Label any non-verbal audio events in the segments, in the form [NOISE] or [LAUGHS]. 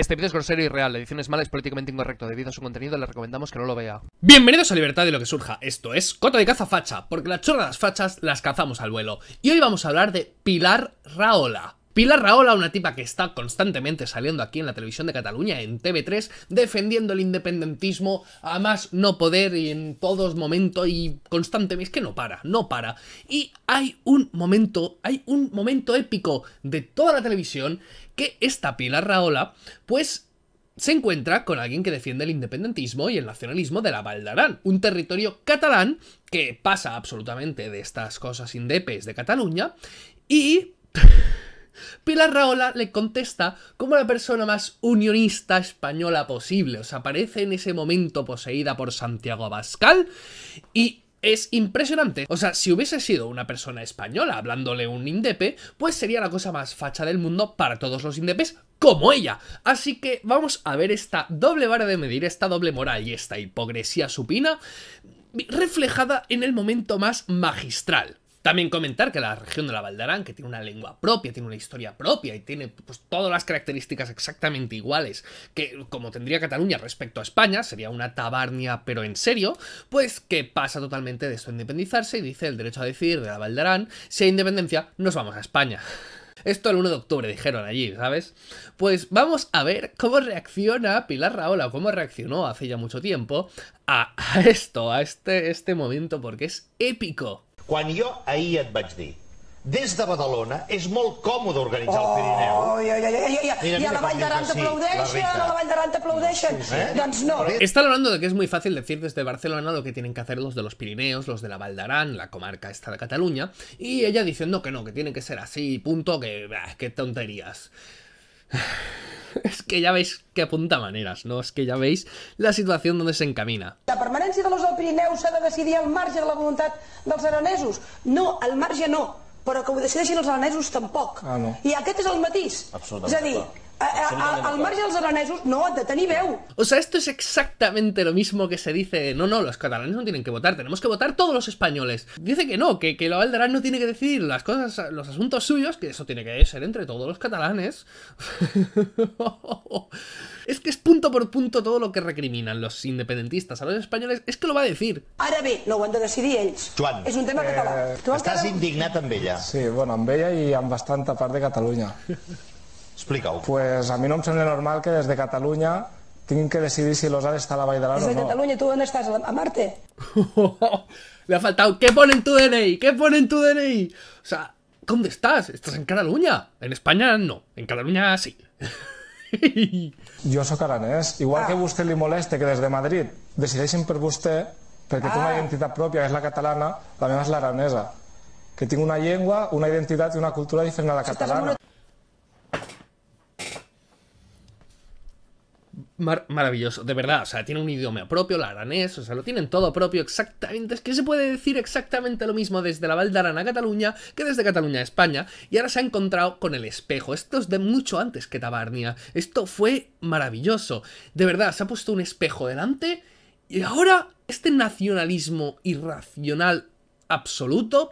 Este vídeo es grosero y real, la edición es mala, es políticamente incorrecto. Debido a su contenido, le recomendamos que no lo vea. Bienvenidos a Libertad y lo que surja. Esto es Coto de Caza Facha, porque las chorradas fachas las cazamos al vuelo. Y hoy vamos a hablar de Pilar Raola. Pilar Raola, una tipa que está constantemente saliendo aquí en la televisión de Cataluña, en TV3, defendiendo el independentismo a más no poder y en todos momentos y constantemente. Es que no para, no para. Y hay un momento, hay un momento épico de toda la televisión que esta Pilar Raola, pues se encuentra con alguien que defiende el independentismo y el nacionalismo de la Val un territorio catalán que pasa absolutamente de estas cosas indepes de Cataluña y [LAUGHS] Pilar Raola le contesta como la persona más unionista española posible. O sea, aparece en ese momento poseída por Santiago Abascal y es impresionante. O sea, si hubiese sido una persona española hablándole un indepe, pues sería la cosa más facha del mundo para todos los indepes como ella. Así que vamos a ver esta doble vara de medir, esta doble moral y esta hipocresía supina reflejada en el momento más magistral. También comentar que la región de la Valdarán, que tiene una lengua propia, tiene una historia propia y tiene pues, todas las características exactamente iguales que como tendría Cataluña respecto a España, sería una tabarnia pero en serio, pues que pasa totalmente de esto a independizarse y dice el derecho a decir de la Valdarán, si hay independencia nos vamos a España. Esto el 1 de octubre dijeron allí, ¿sabes? Pues vamos a ver cómo reacciona Pilar Raola, o cómo reaccionó hace ya mucho tiempo a, esto, a este, este momento, porque es épico quan jo ahí et vaig dir des de Badalona és molt còmode organitzar oh, el Pirineu. la Vall d'Aran t'aplaudeixen, a la Vall d'Aran no. Está hablando de que es muy fácil decir desde Barcelona lo que tienen que hacer los de los Pirineos, los de la Baldarán, la comarca esta de Cataluña, y ella diciendo que no, que tiene que ser así, punto, que... qué tonterías. [LAUGHS] es que ya veis que apunta maneres, no? És que ja veis la situació on encamina. La permanència de los del Pirineu s'ha de decidir al marge de la voluntat dels aranesos. No, al marge no, però que ho decideixin els aranesos tampoc. Ah, no. I aquest és el matís. És a dir, al los dels aranesos, no, de tenir O sea, esto es exactamente lo mismo que se dice, no, no, los catalanes no tienen que votar, tenemos que votar todos los españoles. Dice que no, que, que el no tiene que decidir las cosas, los asuntos suyos, que eso tiene que ser entre todos los catalanes. [LAUGHS] es que es punto por punto todo lo que recriminan los independentistas a los españoles, es que lo va a decir. árabe lo no van han de decidir un tema eh, estás Sí, bueno, en bella y en bastante parte de Cataluña explica Pues a mí no me em suena normal que desde Cataluña tienen que decidir si los està a la Vall o no. [LAUGHS] Ah. Des de Catalunya, tu A Marte? Le ha faltado, ¿qué ponen en tu DNI? ¿Qué ponen tu DNI? O sea, ¿dónde estás? ¿Estás en Cataluña? En España no, en Cataluña sí. Yo soy catalán. Igual que a y moleste que desde Madrid decidís siempre vostè, porque ah. una identidad propia, que es la catalana, la es la aranesa Que tengo una lengua, una identidad y una cultura diferente a la catalana. maravilloso, de verdad, o sea, tiene un idioma propio, el aranés, o sea, lo tienen todo propio exactamente, es que se puede decir exactamente lo mismo desde la Val d'Aran a Cataluña que desde Cataluña a España, y ahora se ha encontrado con el espejo, esto es de mucho antes que Tabarnia, esto fue maravilloso, de verdad, se ha puesto un espejo delante y ahora este nacionalismo irracional absoluto,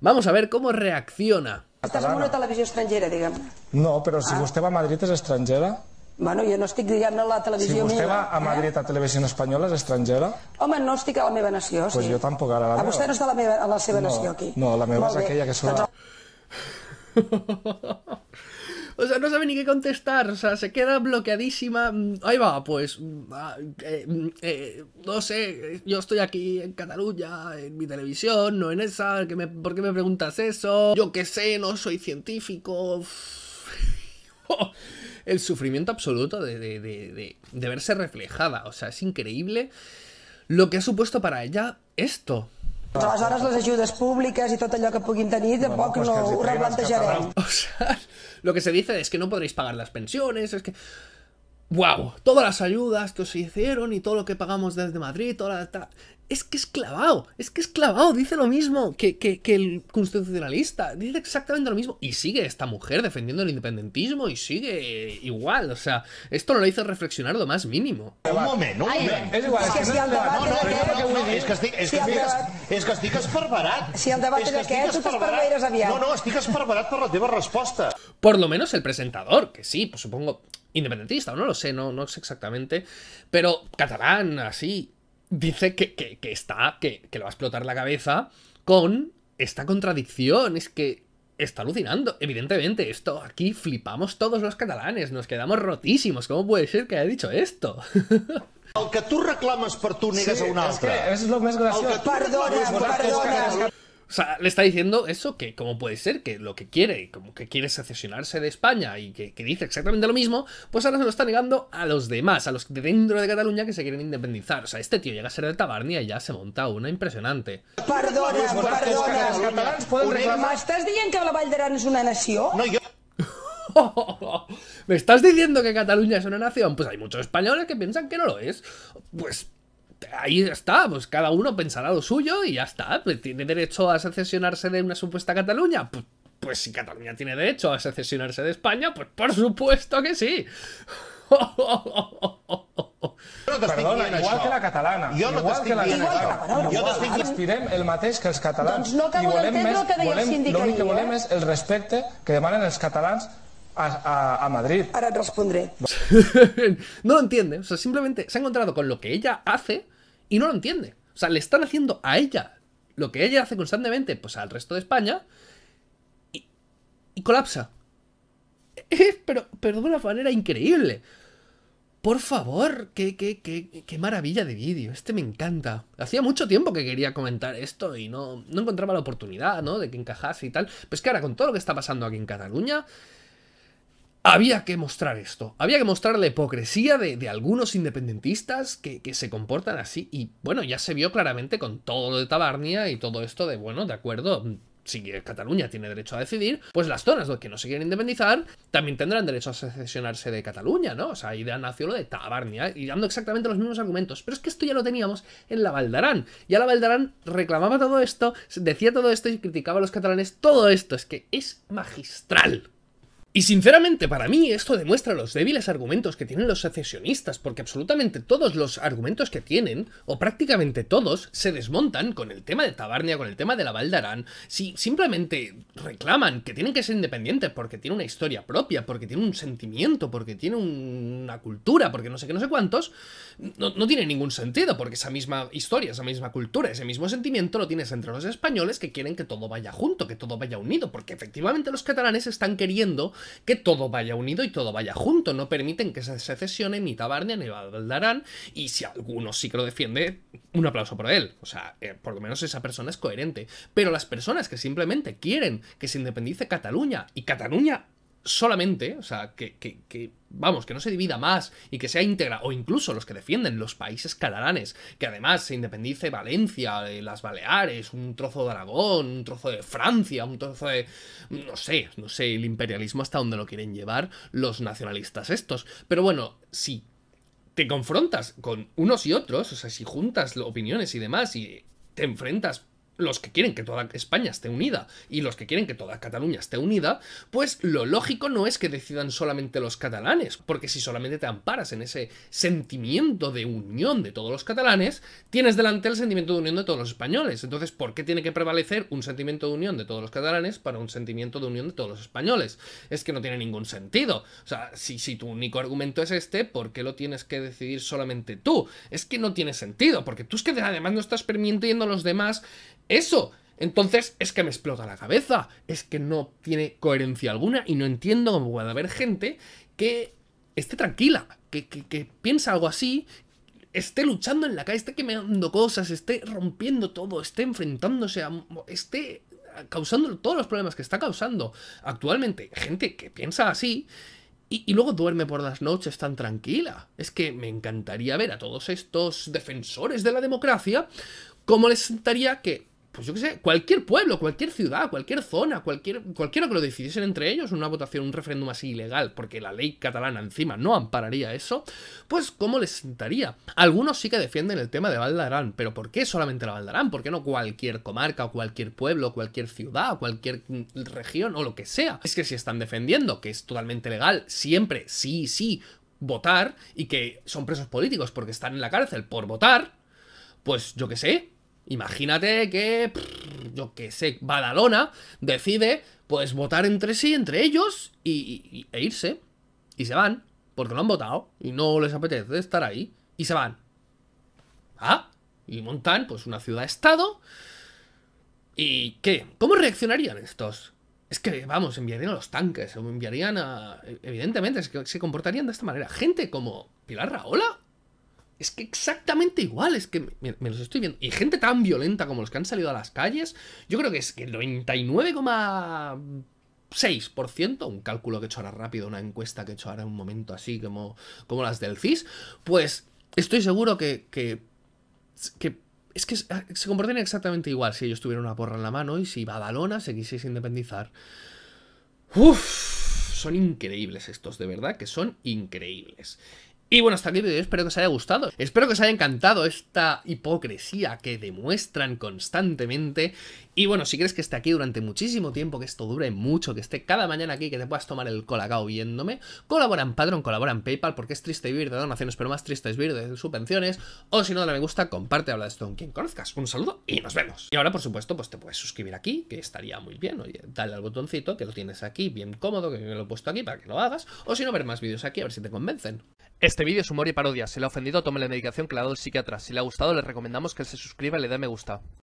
vamos a ver cómo reacciona. estás en una televisión extranjera, digamos No, pero si usted ah. va a Madrid es extranjera bueno, yo no estoy diguem la televisión Si vostè va a eh? Madrid a televisió espanyola, és estrangera? no estoy a la meva pues sí. Pues yo tampoco, a la meva. A usted no está la, a la seva aquí. No, la meva es aquella que suena. Eh, [LAUGHS] o sea, no sabe ni qué contestar, o sea, se queda bloqueadísima. Mm, ahí va, pues. Mm, eh, mm, no sé, yo estoy aquí en Cataluña, en mi televisión, no en esa, ¿por qué me preguntas eso? Yo qué sé, no soy científico. [LAUGHS] Oh, el sufrimiento absoluto de, verse reflejada. O sea, es increíble lo que ha supuesto para ella esto. Aleshores, las ayudas públicas y todo que tenir, de poco pues no O sea, lo que se dice es que no podréis pagar las pensiones, es que... ¡Wow! Todas las ayudas que os hicieron y todo lo que pagamos desde Madrid, toda la es que es clavado, es que es clavado, dice lo mismo que, que, que, el constitucionalista, dice exactamente lo mismo. Y sigue esta mujer defendiendo el independentismo y sigue igual, o sea, esto no lo hizo reflexionar lo más mínimo. Un momento, un igual, que es no, no, que estic, que estic, és que esparverat. Si el debat és aquest, tu t'esparveres aviat. No, no, estic esparverat per la teva resposta. Por lo menos el presentador, que sí, pues supongo independentista, o no lo sé, no, no sé exactamente, pero catalán, así, dice que, que, está, que, le va a explotar la cabeza con esta contradicción. Es que está alucinando. Evidentemente, esto aquí flipamos todos los catalanes, nos quedamos rotísimos. ¿Cómo puede ser que haya dicho esto? aunque tú tu reclames tu a un altre. perdona, perdona, o sea, le está diciendo eso, que como puede ser, que lo que quiere, como que quiere secesionarse de España y que, dice exactamente lo mismo, pues ahora se lo está negando a los demás, a los de dentro de Cataluña que se quieren independizar. O sea, este tío llega a ser de Tabarnia y ya se monta una impresionante. Perdona, perdona. los catalanes que la Vall es una nación? No, yo. [LAUGHS] ¿Me estás diciendo que Cataluña es una nación? Pues hay muchos españoles que piensan que no lo es. Pues ahí está, pues cada uno pensará lo suyo y ya está. Pues, ¿Tiene derecho a secesionarse de una supuesta Cataluña? Pues, pues, si Cataluña tiene derecho a secesionarse de España, pues por supuesto que sí. Perdona, igual que la catalana. Yo no igual que la catalana, Yo te el mateix que els catalans. no acabo el que deia el sindicat. que volem eh? és el respecte que demanen els catalans a, Madrid. Ahora respondré. [LAUGHS] no lo entiende. O sea, simplemente se ha encontrado con lo que ella hace y no lo entiende. O sea, le están haciendo a ella lo que ella hace constantemente, pues al resto de España. Y, colapsa. [LAUGHS] pero, pero de una manera increíble. Por favor, qué, qué, qué, qué, maravilla de vídeo. Este me encanta. Hacía mucho tiempo que quería comentar esto y no, no encontraba la oportunidad, ¿no? De que encajase y tal. Pues que ahora, con todo lo que está pasando aquí en Cataluña, había que mostrar esto, había que mostrar la hipocresía de, algunos independentistas que, se comportan así. Y bueno, ya se vio claramente con todo lo de Tabarnia y todo esto de, bueno, de acuerdo, mm, si Cataluña tiene derecho a decidir, pues las zonas que no se quieren independizar también tendrán derecho a secesionarse de Cataluña, ¿no? O sea, ahí nació lo de Tabarnia y dando exactamente los mismos argumentos. Pero es que esto ya lo teníamos en la Valdarán. Ya la Valdarán reclamaba todo esto, decía todo esto y criticaba a los catalanes. Todo esto es que es magistral y sinceramente para mí esto demuestra los débiles argumentos que tienen los secesionistas, porque absolutamente todos los argumentos que tienen, o prácticamente todos, se desmontan con el tema de Tabarnia, con el tema de la Valdarán, si simplemente reclaman que tienen que ser independientes porque tienen una historia propia, porque tiene un sentimiento, porque tiene una cultura, porque no sé qué, no sé cuántos, no tiene ningún sentido, porque esa misma historia, esa misma cultura, ese mismo sentimiento lo tienes entre los españoles que quieren que todo vaya junto, que todo vaya unido, porque efectivamente los catalanes están queriendo que todo vaya unido y todo vaya junto. No permiten que se secesione ni Tabarnia ni Valdarán. Y si alguno sí que lo defiende, un aplauso por él. O sea, eh, por lo menos esa persona es coherente. Pero las personas que simplemente quieren que se independice Cataluña y Cataluña solamente, o sea, que, vamos, que no se divida más y que sea íntegra, o incluso los que defienden los países catalanes, que además se independice Valencia, las Baleares, un trozo de Aragón, un trozo de Francia, un trozo de... no sé, no sé el imperialismo hasta donde lo quieren llevar los nacionalistas estos. Pero bueno, si te confrontas con unos y otros, o sea, si juntas opiniones y demás y te enfrentas los que quieren que toda España esté unida y los que quieren que toda Cataluña esté unida, pues lo lógico no es que decidan solamente los catalanes, porque si solamente te amparas en ese sentimiento de unión de todos los catalanes, tienes delante el sentimiento de unión de todos los españoles. Entonces, ¿por qué tiene que prevalecer un sentimiento de unión de todos los catalanes para un sentimiento de unión de todos los españoles? Es que no tiene ningún sentido. O sea, si, si tu único argumento es este, ¿por qué lo tienes que decidir solamente tú? Es que no tiene sentido, porque tú es que además no estás permitiendo a los demás eso. Entonces es que me explota la cabeza, es que no tiene coherencia alguna y no entiendo cómo puede haber gente que esté tranquila, que, piensa algo así, esté luchando en la calle, esté quemando cosas, esté rompiendo todo, esté enfrentándose a... esté causando todos los problemas que está causando actualmente gente que piensa así y, y, luego duerme por las noches tan tranquila. Es que me encantaría ver a todos estos defensores de la democracia cómo les sentaría que pues yo qué sé, cualquier pueblo, cualquier ciudad, cualquier zona, cualquier, cualquiera que lo decidiesen entre ellos, una votación, un referéndum así ilegal, porque la ley catalana encima no ampararía eso, pues ¿cómo les sentaría? Algunos sí que defienden el tema de Valdarán, pero ¿por qué solamente la Valdarán? ¿Por qué no cualquier comarca, o cualquier pueblo, cualquier ciudad, cualquier mm, región o lo que sea? Es que si están defendiendo que es totalmente legal, siempre, sí, sí, votar y que son presos políticos porque están en la cárcel por votar, pues yo qué sé, Imagínate que, yo qué sé, Badalona decide, pues, votar entre sí, entre ellos, y, e irse. Y se van, porque lo han votado, y no les apetece estar ahí, y se van. ¿Ah? Y montan, pues, una ciudad-estado. ¿Y qué? ¿Cómo reaccionarían estos? Es que, vamos, enviarían a los tanques, o enviarían a... Evidentemente, es que se comportarían de esta manera. Gente como Pilar Raola, es que exactamente igual, es que me, los estoy viendo. Y gente tan violenta como los que han salido a las calles, yo creo que es que el 99,6%, un cálculo que he hecho ahora rápido, una encuesta que he hecho ahora en un momento así como, como las del CIS, pues estoy seguro que, que, es que ah, se comportan exactamente igual si ellos tuvieran una porra en la mano y si Badalona se quisiese independizar. Uf, son increíbles estos, de verdad que son increíbles. Y bueno, hasta aquí el vídeo, espero que os haya gustado. Espero que os haya encantado esta hipocresía que demuestran constantemente y bueno, si quieres que esté aquí durante muchísimo tiempo, que esto dure mucho, que esté cada mañana aquí, que te puedas tomar el colacao viéndome, colabora en Patreon, colabora en PayPal, porque es triste vivir de donaciones, pero más triste es vivir de subvenciones. O si no, dale me gusta, comparte, habla de esto con quien conozcas. Un saludo y nos vemos. Y ahora, por supuesto, pues te puedes suscribir aquí, que estaría muy bien. Oye, dale al botoncito, que lo tienes aquí bien cómodo, que me lo he puesto aquí para que lo hagas. O si no, ver más vídeos aquí, a ver si te convencen. Este vídeo es humor y parodia. Si le ha ofendido, tome la medicación que le ha dado el psiquiatra. Si le ha gustado, le recomendamos que se suscriba y le dé me gusta.